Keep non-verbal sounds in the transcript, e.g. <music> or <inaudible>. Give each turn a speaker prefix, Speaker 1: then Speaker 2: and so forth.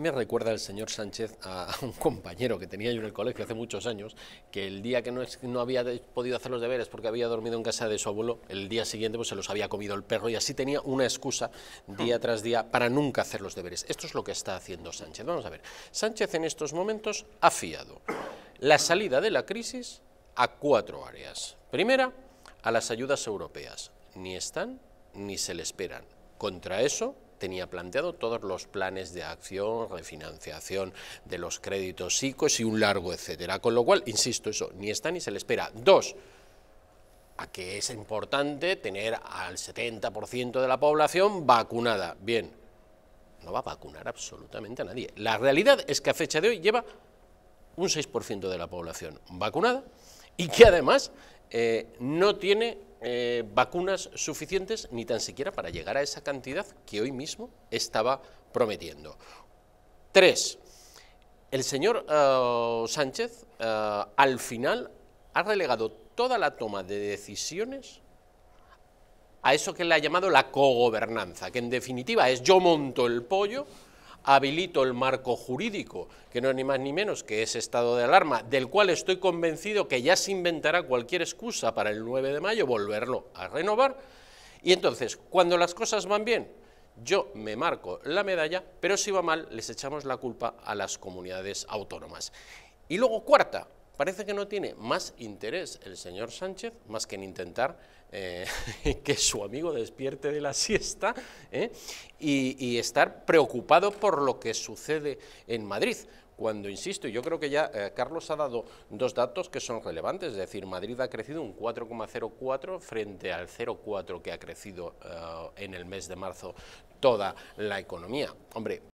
Speaker 1: Me recuerda el señor Sánchez a, un compañero que tenía yo en el colegio hace muchos años, que el día que no, había podido hacer los deberes porque había dormido en casa de su abuelo, el día siguiente pues, se los había comido el perro y así tenía una excusa día tras día para nunca hacer los deberes. Esto es lo que está haciendo Sánchez. Vamos a ver, Sánchez en estos momentos ha fiado la salida de la crisis a cuatro áreas. Primera, a las ayudas europeas. Ni están ni se le esperan. Contra eso tenía planteado todos los planes de acción, refinanciación de los créditos psicos y un largo etcétera. Con lo cual, insisto, eso ni está ni se le espera. Dos, a que es importante tener al 70% de la población vacunada. Bien, no va a vacunar absolutamente a nadie. La realidad es que a fecha de hoy lleva un 6% de la población vacunada y que además eh, no tiene eh, vacunas suficientes ni tan siquiera para llegar a esa cantidad que hoy mismo estaba prometiendo. Tres, el señor eh, Sánchez eh, al final ha relegado toda la toma de decisiones a eso que le ha llamado la cogobernanza, que en definitiva es yo monto el pollo, habilito el marco jurídico, que no es ni más ni menos que ese estado de alarma, del cual estoy convencido que ya se inventará cualquier excusa para el 9 de mayo volverlo a renovar. Y entonces, cuando las cosas van bien, yo me marco la medalla, pero si va mal, les echamos la culpa a las comunidades autónomas. Y luego, cuarta, Parece que no tiene más interés el señor Sánchez más que en intentar eh, <laughs> que su amigo despierte de la siesta ¿eh? y, estar preocupado por lo que sucede en Madrid. Cuando, insisto, yo creo que ya eh, Carlos ha dado dos datos que son relevantes, es decir, Madrid ha crecido un 4,04 frente al 0,4 que ha crecido en el mes de marzo toda la economía. Hombre,